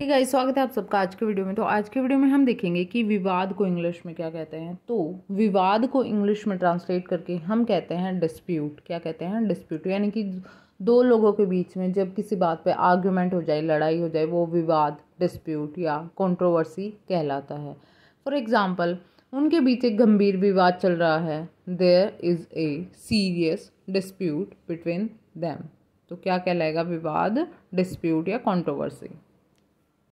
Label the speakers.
Speaker 1: ठीक है स्वागत है आप सबका आज के वीडियो में तो आज के वीडियो में हम देखेंगे कि विवाद को इंग्लिश में क्या कहते हैं तो विवाद को इंग्लिश में ट्रांसलेट करके हम कहते हैं डिस्प्यूट क्या कहते हैं डिस्प्यूट यानी कि दो लोगों के बीच में जब किसी बात पे आर्ग्यूमेंट हो जाए लड़ाई हो जाए वो विवाद डिस्प्यूट या कॉन्ट्रोवर्सी कहलाता है फॉर एग्ज़ाम्पल उनके बीच एक गंभीर विवाद चल रहा है there is a serious dispute between them तो क्या कहलाएगा विवाद डिस्प्यूट या कॉन्ट्रोवर्सी